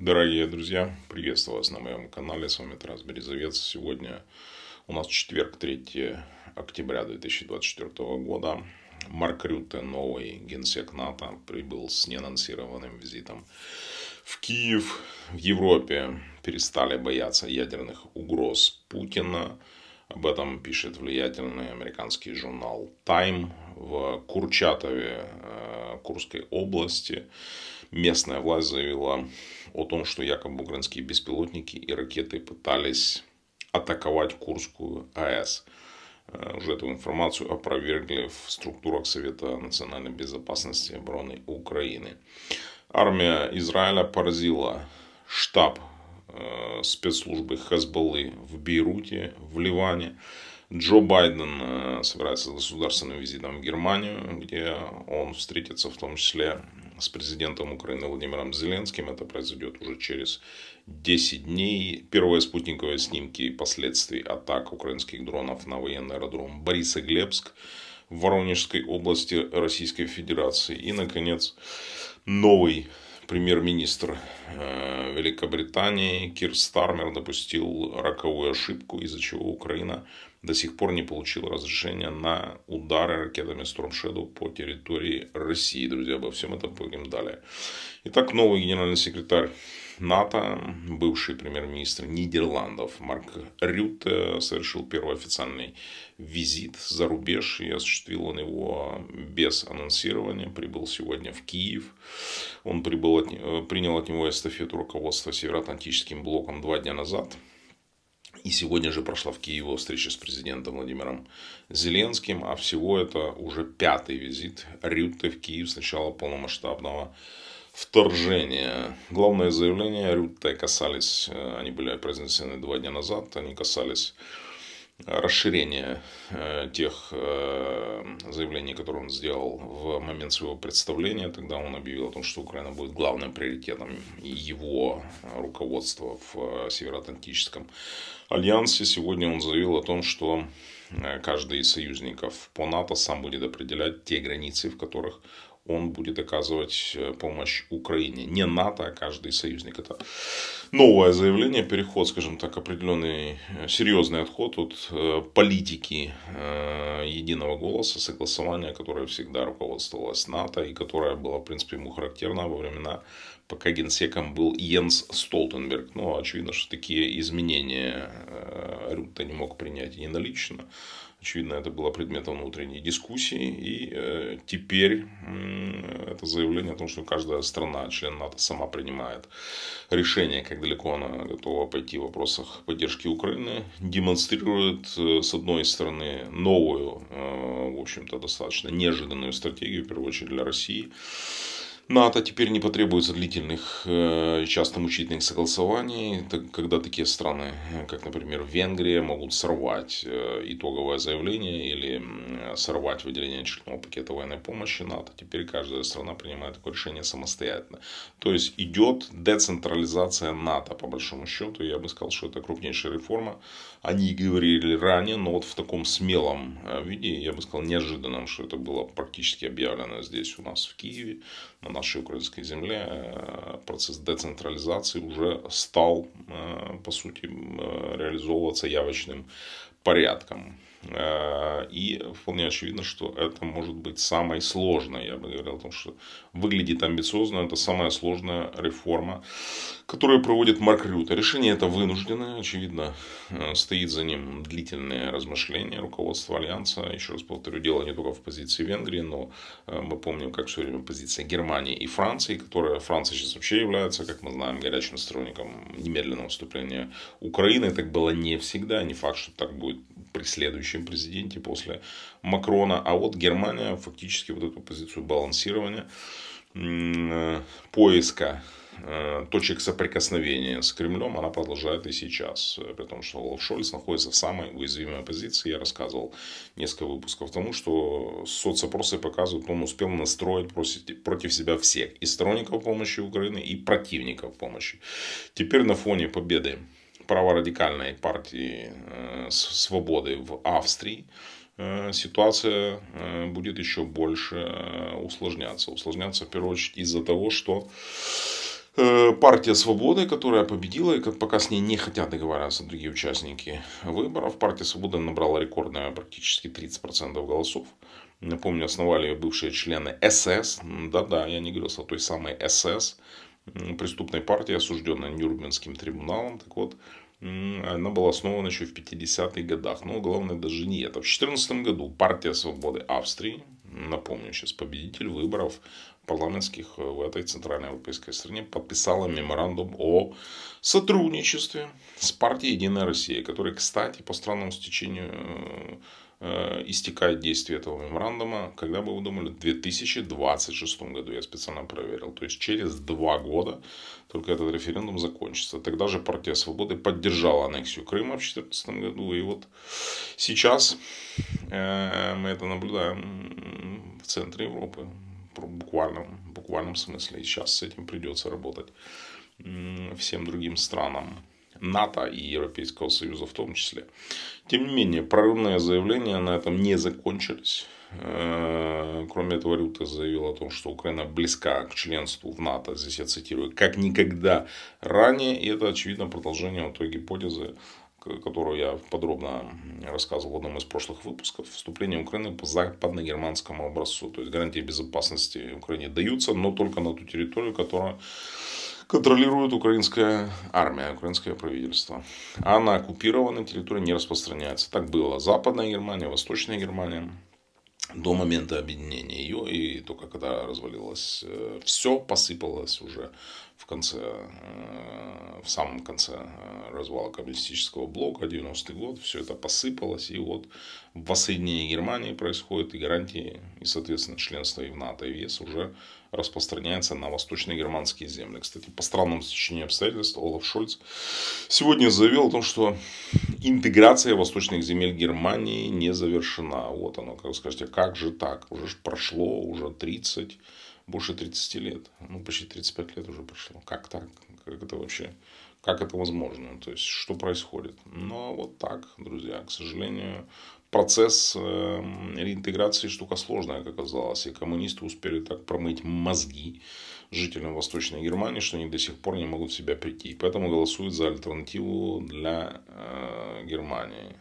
Дорогие друзья, приветствую вас на моем канале, с вами Тарас Березовец. Сегодня у нас четверг, 3 октября 2024 года. Марк Рюте, новый генсек НАТО, прибыл с неанонсированным визитом в Киев. В Европе перестали бояться ядерных угроз Путина. Об этом пишет влиятельный американский журнал Time. В Курчатове э, Курской области местная власть заявила о том, что якобы украинские беспилотники и ракеты пытались атаковать Курскую АЭС. Э, уже эту информацию опровергли в структурах Совета национальной безопасности и обороны Украины. Армия Израиля поразила штаб э, спецслужбы Хазбаллы в Бейруте, в Ливане. Джо Байден э, собирается с государственным визитом в Германию, где он встретится в том числе с президентом Украины Владимиром Зеленским. Это произойдет уже через 10 дней. Первые спутниковые снимки последствий атак украинских дронов на военный аэродром Борисоглебск в Воронежской области Российской Федерации. И, наконец, новый премьер-министр э, Великобритании Кир Стармер допустил роковую ошибку, из-за чего Украина до сих пор не получила разрешения на удары ракетами Storm Shadow по территории России. Друзья, обо всем этом поговорим далее. Итак, новый генеральный секретарь НАТО бывший премьер-министр Нидерландов Марк Рют совершил первый официальный визит за рубеж и осуществил он его без анонсирования. Прибыл сегодня в Киев. Он прибыл от, принял от него эстафету руководства Североатлантическим блоком два дня назад. И сегодня же прошла в Киеве встреча с президентом Владимиром Зеленским, а всего это уже пятый визит Рютте в Киев с начала полномасштабного Вторжение. Главное заявление Рюте касались, э, они были произнесены два дня назад, они касались э, расширение э, тех заявлений, которые он сделал в момент своего представления. Тогда он объявил о том, что Украина будет главным приоритетом его руководства в Североатлантическом альянсе. Сегодня он заявил о том, что каждый из союзников по НАТО сам будет определять те границы, в которых он будет оказывать э, помощь Украине. Не НАТО, а каждый союзник. Это новое заявление, переход, скажем так, определенный э, серьезный отход от э, политики единого голоса, согласования, которое всегда руководствовалось НАТО и которое было, в принципе, ему характерно во времена, пока генсеком был Йенс Столтенберг. Но ну, очевидно, что такие изменения Рюта не мог принять единолично. лично Очевидно, это было предметом внутренней дискуссии. И э, теперь это заявление о том, что каждая страна, член НАТО, сама принимает решение, как далеко она готова пойти в вопросах поддержки Украины, демонстрирует, э, с одной стороны, новую, э, в общем-то, достаточно неожиданную стратегию, в первую очередь для России, НАТО теперь не потребуется длительных, э, часто мучительных согласований, когда такие страны, э, как, например, Венгрия, могут сорвать э, итоговое заявление или сорвать выделение очередного пакета военной помощи НАТО. Теперь каждая страна принимает такое решение самостоятельно. То есть идет децентрализация НАТО, по большому счету. Я бы сказал, что это крупнейшая реформа. Они говорили ранее, но вот в таком смелом виде, я бы сказал, неожиданном, что это было практически объявлено здесь у нас в Киеве на нашей украинской земле э, процесс децентрализации уже стал, э, по сути, э, реализовываться явочным порядком. Э, и вполне очевидно, что это может быть самой сложной. Я бы говорил о том, что выглядит амбициозно. Это самая сложная реформа, которую проводит Марк Рюта. Решение это вынужденное. Очевидно, э, стоит за ним длительное размышление руководства Альянса. Еще раз повторю, дело не только в позиции Венгрии, но э, мы помним, как все время позиция Германии и Франции, которая Франция сейчас вообще является, как мы знаем, горячим сторонником немедленного вступления Украины. Так было не всегда. Не факт, что так будет при следующем президенте после Макрона. А вот Германия фактически вот эту позицию балансирования, э, поиска э, точек соприкосновения с Кремлем, она продолжает и сейчас. При том, что Олаф Шольц находится в самой уязвимой позиции. Я рассказывал несколько выпусков тому, что соцопросы показывают, он успел настроить против себя всех. И сторонников помощи Украины, и противников помощи. Теперь на фоне победы праворадикальной партии э, свободы в Австрии, э, ситуация э, будет еще больше усложняться. Усложняться в первую очередь из-за того, что партия свободы, которая победила, и пока с ней не хотят договариваться другие участники выборов, партия свободы набрала рекордное практически 30% голосов. Напомню, основали ее бывшие члены СС. Да-да, я не говорил о той самой СС, преступной партии, осужденной Нюрнбергским трибуналом. Так вот, она была основана еще в 50-х годах. Но главное даже не это. В 2014 году партия свободы Австрии, напомню, сейчас победитель выборов парламентских э, в этой центральной европейской стране, подписала меморандум о сотрудничестве с партией «Единая Россия», которая, кстати, по странному стечению э, Э, истекает действие этого меморандума, когда бы вы думали, в 2026 году, я специально проверил, то есть через два года только этот референдум закончится. Тогда же партия свободы поддержала аннексию Крыма в 2014 году, и вот сейчас э, мы это наблюдаем в центре Европы, в буквальном, буквальном смысле, и сейчас с этим придется работать всем другим странам. НАТО и Европейского Союза в том числе. Тем не менее, прорывные заявления на этом не закончились. Э, кроме этого, Рюта заявил о том, что Украина близка к членству в НАТО, здесь я цитирую, как никогда ранее, и это, очевидно, продолжение вот той гипотезы, которую я подробно рассказывал в одном из прошлых выпусков, вступление Украины по западно-германскому образцу. То есть гарантии безопасности Украине даются, но только на ту территорию, которая контролирует украинская армия, украинское правительство. А на оккупированной территории не распространяется. Так было Западная Германия, Восточная Германия до момента объединения ее, и только когда развалилось э, все, посыпалось уже в конце, э, в самом конце э, развала коммунистического блока, 90-й год, все это посыпалось, и вот воссоединение Германии происходит, и гарантии, и, соответственно, членство и в НАТО, и в уже распространяется на восточно-германские земли. Кстати, по странному стечению обстоятельств Олаф Шольц сегодня заявил о том, что интеграция восточных земель Германии не завершена. Вот оно, как вы скажете, как же так? Уже прошло уже 30, больше 30 лет. Ну, почти 35 лет уже прошло. Как так? Как это вообще? Как это возможно? То есть, что происходит? Но ну, а вот так, друзья, к сожалению, процесс эм, реинтеграции штука сложная, как оказалось. И коммунисты успели так промыть мозги жителям Восточной Германии, что они до сих пор не могут в себя прийти. И поэтому голосуют за альтернативу для э, Германии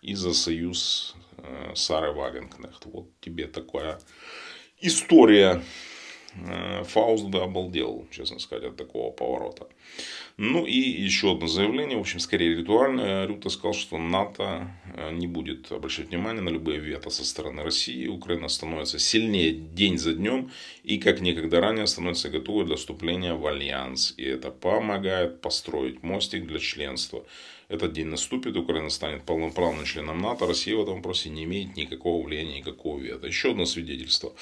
и за союз э, Сары Вагенкнехт. Вот тебе такая история. Э, Фауст бы обалдел, честно сказать, от такого поворота. Ну и еще одно заявление, в общем, скорее ритуальное. Рюта сказал, что НАТО э, не будет обращать внимания на любые вето со стороны России. Украина становится сильнее день за днем и, как никогда ранее, становится готовой для вступления в Альянс. И это помогает построить мостик для членства. Этот день наступит, Украина станет полноправным членом НАТО, Россия в этом вопросе не имеет никакого влияния, никакого вето. Еще одно свидетельство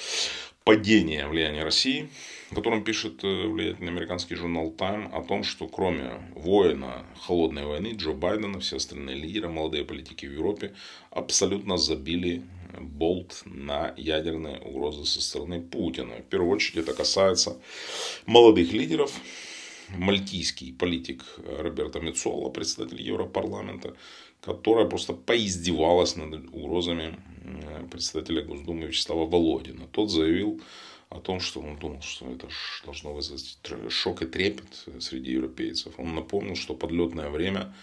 падения влияния России, в котором пишет э, влиятельный американский журнал Time о том, что кроме воина холодной войны, Джо Байдена, все остальные лидеры, молодые политики в Европе абсолютно забили болт на ядерные угрозы со стороны Путина. В первую очередь это касается молодых лидеров. Мальтийский политик Роберто Мецола, председатель Европарламента, которая просто поиздевалась над угрозами председателя Госдумы Вячеслава Володина. Тот заявил о том, что он думал, что это должно вызвать шок и трепет среди европейцев. Он напомнил, что подлетное время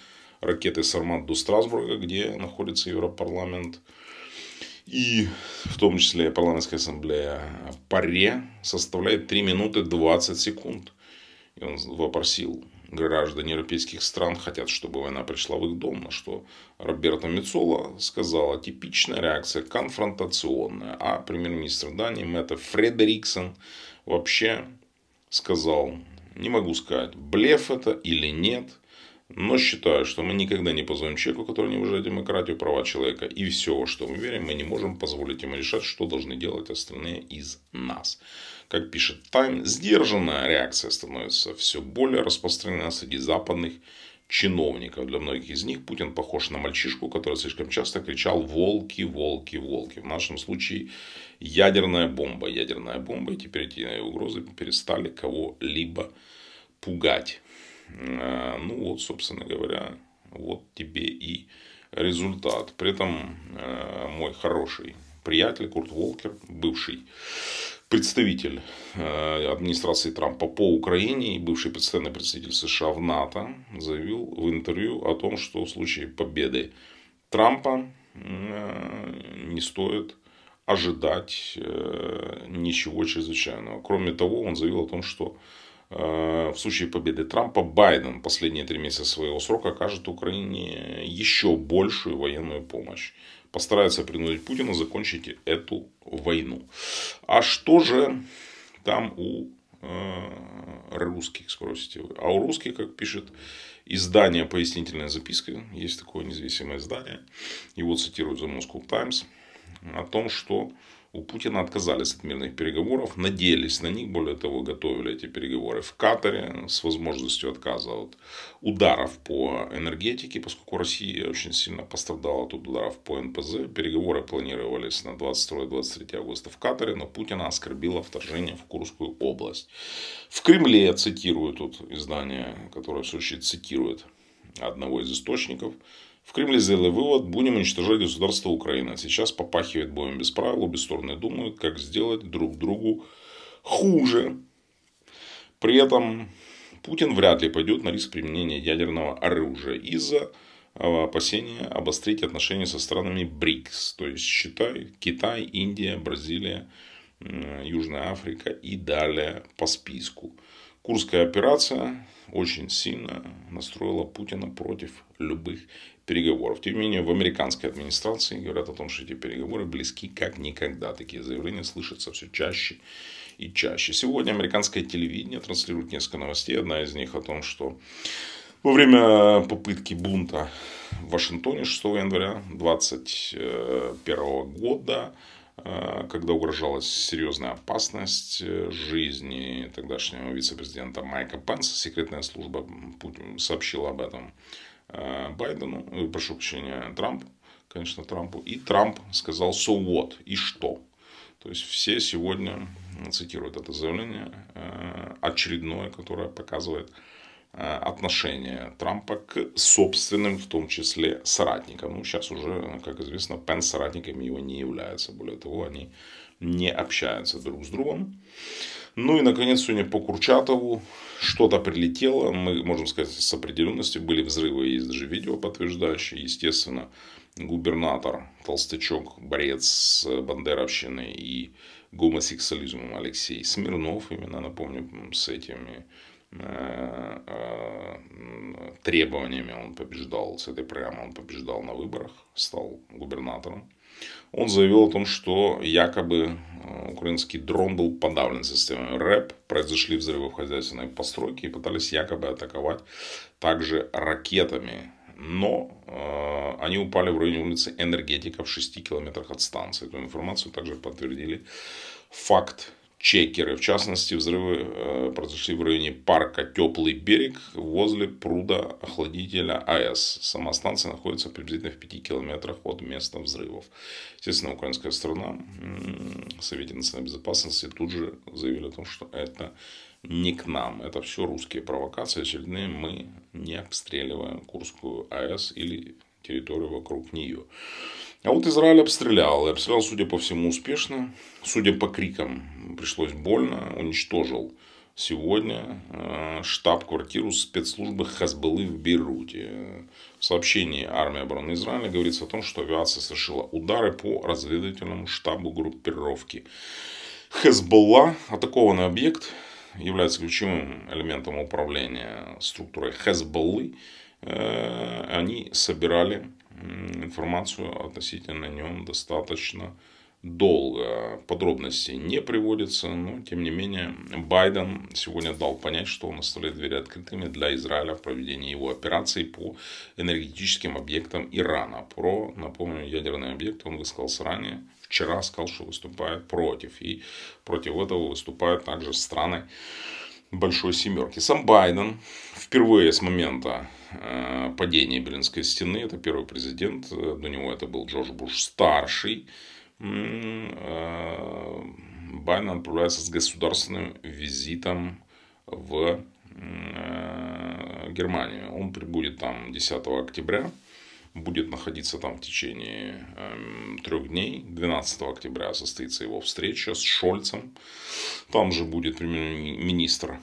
ракеты «Сармат» до Страсбурга, где находится Европарламент, и в том числе парламентская ассамблея в паре составляет 3 минуты 20 секунд. И он вопросил, граждане европейских стран хотят, чтобы война пришла в их дом, на что Роберто Мецола сказала типичная реакция конфронтационная, а премьер-министр Дании Мэтта Фредериксон вообще сказал, не могу сказать, блеф это или нет, но считаю, что мы никогда не позволим человеку, который не уважает демократию, права человека и все, что мы верим, мы не можем позволить ему решать, что должны делать остальные из нас. Как пишет Тайм, сдержанная реакция становится все более распространена среди западных чиновников. Для многих из них Путин похож на мальчишку, который слишком часто кричал «волки, волки, волки». В нашем случае ядерная бомба, ядерная бомба. И теперь эти угрозы перестали кого-либо пугать. Э, ну вот, собственно говоря, вот тебе и результат. При этом э, мой хороший приятель Курт Волкер, бывший представитель э, администрации Трампа по Украине бывший постоянный представитель США в НАТО заявил в интервью о том, что в случае победы Трампа э, не стоит ожидать э, ничего чрезвычайного. Кроме того, он заявил о том, что в случае победы Трампа Байден последние три месяца своего срока окажет Украине еще большую военную помощь постарается принудить Путина закончить эту войну. А что же там у э, русских, спросите вы. А у русских, как пишет издание «Пояснительная записка», есть такое независимое издание, его цитируют за Moscow Times – о том, что у Путина отказались от мирных переговоров, надеялись на них, более того, готовили эти переговоры в Катаре с возможностью отказа от ударов по энергетике, поскольку Россия очень сильно пострадала от ударов по НПЗ. Переговоры планировались на 22-23 августа в Катаре, но Путина оскорбило вторжение в Курскую область. В Кремле, цитирую тут издание, которое в случае цитирует одного из источников, в Кремле сделали вывод, будем уничтожать государство Украины. Сейчас попахивает боем без правил, обе стороны думают, как сделать друг другу хуже. При этом Путин вряд ли пойдет на риск применения ядерного оружия из-за а, опасения обострить отношения со странами БРИКС, то есть считай Китай, Индия, Бразилия, Южная Африка и далее по списку. Курская операция очень сильно настроила Путина против любых переговоров. Тем не менее, в американской администрации говорят о том, что эти переговоры близки как никогда. Такие заявления слышатся все чаще и чаще. Сегодня американское телевидение транслирует несколько новостей. Одна из них о том, что во время попытки бунта в Вашингтоне 6 января 2021 э, года Э, когда угрожала серьезная опасность э, жизни тогдашнего вице-президента Майка Пенса, секретная служба Путин сообщила об этом э, Байдену, прошу прощения, Трампу, конечно, Трампу, и Трамп сказал «so what» и «что». То есть, все сегодня цитируют это заявление, очередное, которое показывает, Э, отношение Трампа к собственным, в том числе, соратникам. Ну, сейчас уже, э, как известно, Пенс соратниками его не является. Более того, они не общаются друг с другом. Ну и, наконец, сегодня по Курчатову что-то прилетело. Мы, можем сказать, с определенностью были взрывы, есть даже видео подтверждающие. Естественно, губернатор, толстячок, борец с бандеровщиной и гомосексуализмом Алексей Смирнов, именно, напомню, с этими Э, э, требованиями он побеждал с этой программой, он побеждал на выборах, стал губернатором. Он заявил о том, что якобы э, украинский дрон был подавлен системой РЭП, произошли взрывы в хозяйственной постройке и пытались якобы атаковать также ракетами. Но э, они упали в районе улицы Энергетика в 6 километрах от станции. Эту информацию также подтвердили факт чекеры. В частности, взрывы э, произошли в районе парка Теплый берег возле пруда охладителя АЭС. Сама станция находится приблизительно в 5 километрах от места взрывов. Естественно, украинская сторона, Совете национальной безопасности тут же заявили о том, что это не к нам. Это все русские провокации. Очередные мы не обстреливаем Курскую АЭС или территорию вокруг нее. А вот Израиль обстрелял. И обстрелял, судя по всему, успешно. Судя по крикам, пришлось больно. Уничтожил сегодня э, штаб-квартиру спецслужбы Хазбелы в Бейруте. В сообщении армии обороны Израиля говорится о том, что авиация совершила удары по разведывательному штабу группировки. Хезболла, атакованный объект, является ключевым элементом управления структурой Хезболлы, Э, они собирали информацию относительно нем достаточно долго. подробности не приводятся, но тем не менее Байден сегодня дал понять, что он оставляет двери открытыми для Израиля в проведении его операций по энергетическим объектам Ирана. Про, напомню, ядерный объект он высказался ранее, вчера сказал, что выступает против. И против этого выступают также страны Большой Семерки. Сам Байден впервые с момента Э, падение Берлинской стены. Это первый президент. До него это был Джордж Буш старший. Э, Байден отправляется с государственным визитом в э, Германию. Он прибудет там 10 октября, будет находиться там в течение эм, трех дней. 12 октября состоится его встреча с Шольцем. Там же будет премьер-министр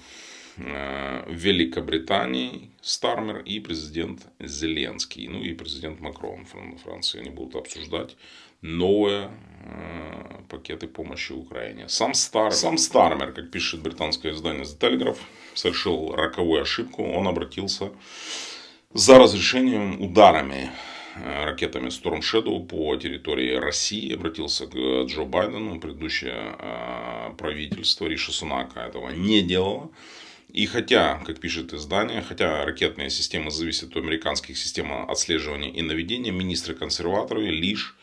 Э, в Великобритании Стармер и президент Зеленский, ну и президент Макрон Франции. Они будут обсуждать новые э, пакеты помощи Украине. Сам Стармер, сам Стармер, как пишет британское издание The Telegraph, совершил роковую ошибку. Он обратился за разрешением ударами э, ракетами Storm Shadow по территории России. Обратился к Джо Байдену. Предыдущее правительство Риши Сунака этого не делало. И хотя, как пишет издание, хотя ракетная система зависит от американских систем отслеживания и наведения, министры-консерваторы лишь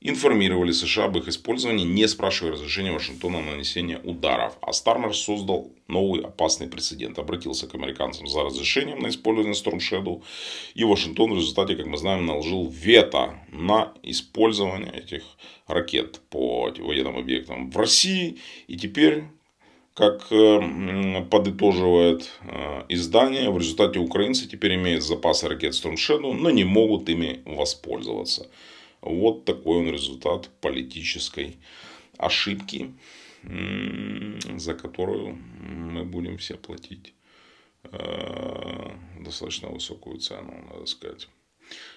информировали США об их использовании, не спрашивая разрешения Вашингтона на нанесение ударов. А Стармер создал новый опасный прецедент. Обратился к американцам за разрешением на использование Storm Shadow. И Вашингтон в результате, как мы знаем, наложил вето на использование этих ракет по военным объектам в России. И теперь как э, подытоживает э, издание, в результате украинцы теперь имеют запасы ракет Storm Shadow, но не могут ими воспользоваться. Вот такой он результат политической ошибки, за которую мы будем все платить э, достаточно высокую цену, надо сказать.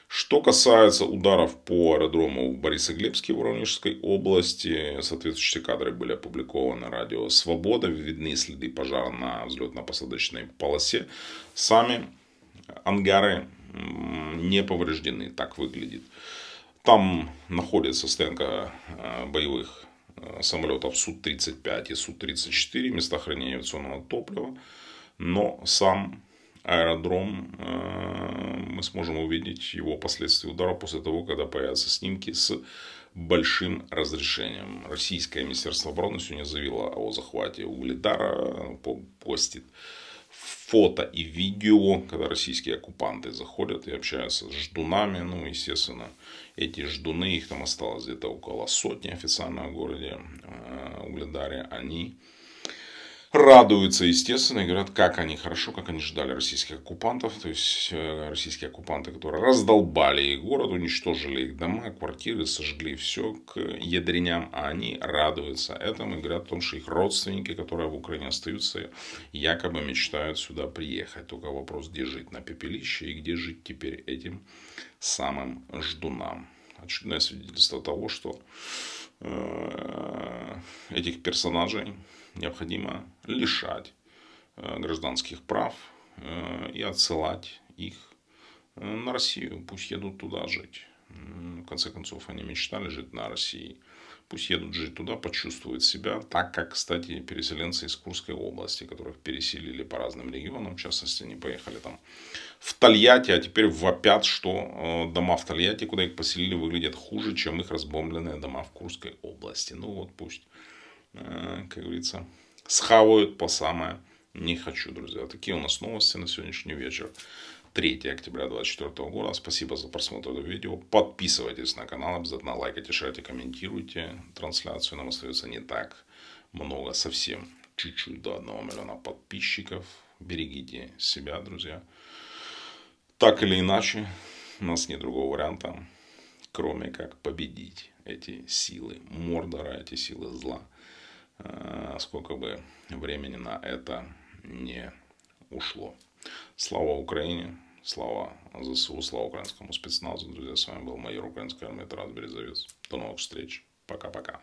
Что касается ударов по аэродрому в Борисоглебске в Воронежской области, соответствующие кадры были опубликованы на радио «Свобода», видны следы пожара на взлетно-посадочной полосе. Сами ангары не повреждены, так выглядит. Там находится стенка э, боевых э, самолетов Су-35 и Су-34, места хранения авиационного топлива, но сам аэродром, э, мы сможем увидеть его последствия удара после того, когда появятся снимки с большим разрешением. Российское Министерство обороны сегодня заявило о захвате Угледара, постит фото и видео, когда российские оккупанты заходят и общаются с ждунами. Ну, естественно, эти ждуны, их там осталось где-то около сотни официально в городе Угледаре, э, они радуются, естественно, и говорят, как они хорошо, как они ждали российских оккупантов, то есть э, российские оккупанты, которые раздолбали их город, уничтожили их дома, квартиры, сожгли все к ядреням, а они радуются этому и говорят о том, что их родственники, которые в Украине остаются, якобы мечтают сюда приехать. Только вопрос, где жить на пепелище и где жить теперь этим самым ждунам. Очередное свидетельство того, что э, этих персонажей необходимо лишать э, гражданских прав э, и отсылать их э, на Россию. Пусть едут туда жить. В конце концов, они мечтали жить на России. Пусть едут жить туда, почувствуют себя, так как, кстати, переселенцы из Курской области, которых переселили по разным регионам, в частности, они поехали там в Тольятти, а теперь вопят, что дома в Тольятти, куда их поселили, выглядят хуже, чем их разбомбленные дома в Курской области. Ну вот пусть Э, как говорится, схавают по самое не хочу, друзья. Такие у нас новости на сегодняшний вечер. 3 октября 2024 года. Спасибо за просмотр этого видео. Подписывайтесь на канал, обязательно лайкайте, шарите, комментируйте трансляцию. Нам остается не так много, совсем чуть-чуть до 1 миллиона подписчиков. Берегите себя, друзья. Так или иначе, у нас нет другого варианта, кроме как победить эти силы Мордора, эти силы зла. Э, сколько бы времени на это не ушло. Слава Украине, слава ЗСУ, слава украинскому спецназу. Друзья, с вами был майор украинской армии Тарас Березовец. До новых встреч. Пока-пока.